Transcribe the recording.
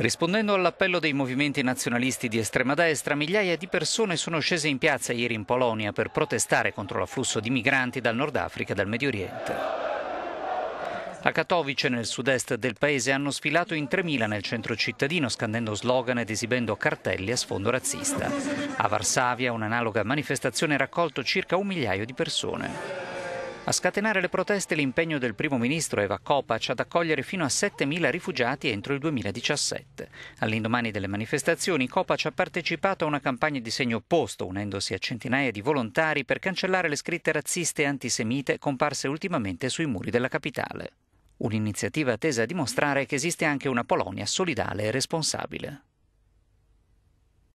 Rispondendo all'appello dei movimenti nazionalisti di estrema destra, migliaia di persone sono scese in piazza ieri in Polonia per protestare contro l'afflusso di migranti dal Nord Africa e dal Medio Oriente. A Katowice, nel sud-est del paese, hanno sfilato in 3.000 nel centro cittadino, scandendo slogan ed esibendo cartelli a sfondo razzista. A Varsavia, un'analoga manifestazione ha raccolto circa un migliaio di persone. A scatenare le proteste l'impegno del primo ministro Eva Kopac ad accogliere fino a 7.000 rifugiati entro il 2017. All'indomani delle manifestazioni, Kopac ha partecipato a una campagna di segno opposto, unendosi a centinaia di volontari per cancellare le scritte razziste e antisemite comparse ultimamente sui muri della capitale. Un'iniziativa tesa a dimostrare che esiste anche una Polonia solidale e responsabile.